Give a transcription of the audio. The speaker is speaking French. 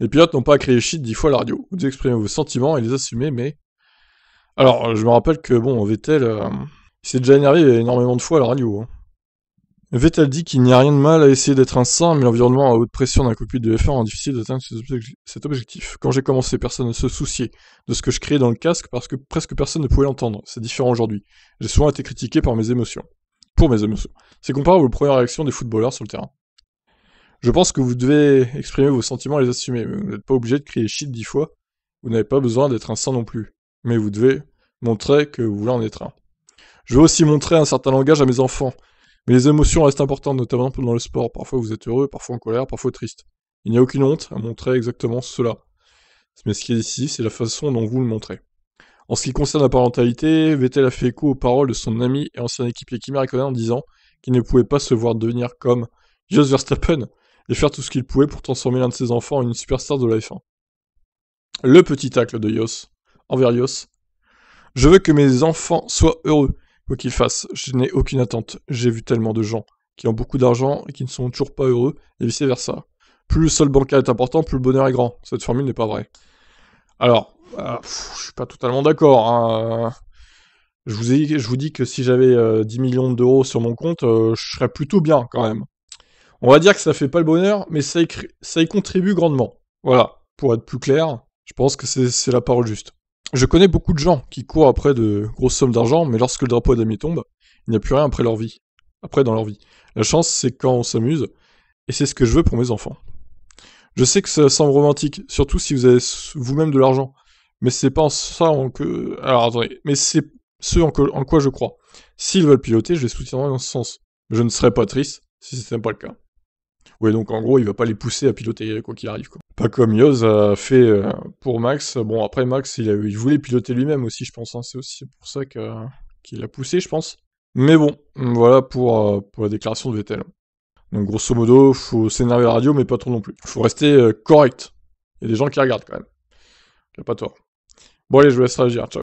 Les pilotes n'ont pas à créer shit dix fois la radio. Vous exprimez vos sentiments et les assumez, mais. Alors, je me rappelle que, bon, Vettel, euh, il s'est déjà énervé énormément de fois à la radio. Hein. Vettel dit qu'il n'y a rien de mal à essayer d'être un saint, mais l'environnement à haute pression d'un cockpit de F1 rend difficile d'atteindre cet objectif. Quand j'ai commencé, personne ne se souciait de ce que je créais dans le casque parce que presque personne ne pouvait l'entendre. C'est différent aujourd'hui. J'ai souvent été critiqué par mes émotions. Pour mes émotions. C'est comparable aux premières réactions des footballeurs sur le terrain. Je pense que vous devez exprimer vos sentiments et les assumer. Vous n'êtes pas obligé de crier shit dix fois. Vous n'avez pas besoin d'être un saint non plus. Mais vous devez montrer que vous voulez en être un. Je veux aussi montrer un certain langage à mes enfants. Mais les émotions restent importantes, notamment dans le sport. Parfois vous êtes heureux, parfois en colère, parfois triste. Il n'y a aucune honte à montrer exactement cela. Mais ce qui est ici, c'est la façon dont vous le montrez. En ce qui concerne la parentalité, Vettel a fait écho aux paroles de son ami et ancien équipier Kimi Raikkonen en disant qu'il ne pouvait pas se voir devenir comme Jos Verstappen et faire tout ce qu'il pouvait pour transformer l'un de ses enfants en une superstar de la F1. Le petit tacle de Yos, envers Yos. Je veux que mes enfants soient heureux, quoi qu'ils fassent, je n'ai aucune attente, j'ai vu tellement de gens qui ont beaucoup d'argent et qui ne sont toujours pas heureux, et vice-versa. Plus le seul bancaire est important, plus le bonheur est grand. Cette formule n'est pas vraie. Alors, je euh, je suis pas totalement d'accord. Hein. Je, vous dis que si j'avais 10 euh, millions d'euros sur mon compte, euh, je serais plutôt bien quand même. On va dire que ça fait pas le bonheur, mais ça y, ça y contribue grandement. Voilà, pour être plus clair, je pense que c'est la parole juste. Je connais beaucoup de gens qui courent après de grosses sommes d'argent, mais lorsque le drapeau d'amis tombe, il n'y a plus rien après leur vie. Après dans leur vie. La chance, c'est quand on s'amuse, et c'est ce que je veux pour mes enfants. Je sais que ça semble romantique, surtout si vous avez vous-même de l'argent, mais c'est pas en ça en que. Alors attendez, mais c'est ce en, quoi je crois. S'ils veulent piloter, je les soutiendrai dans ce sens. Je ne serais pas triste si ce n'était pas le cas. Ouais, donc en gros, il va pas les pousser à piloter quoi qu'il arrive. Quoi. Pas comme Yoz a fait euh, pour Max. Bon, après Max, il, voulait piloter lui-même aussi, je pense. Hein. C'est aussi pour ça qu'il a poussé, je pense. Mais bon, voilà euh, pour, la déclaration de Vettel. Donc grosso modo, faut s'énerver la radio, mais pas trop non plus. Faut rester euh, correct. Il y a des gens qui regardent quand même. Il a pas tort. Bon allez, je vous laisse réagir. Ciao.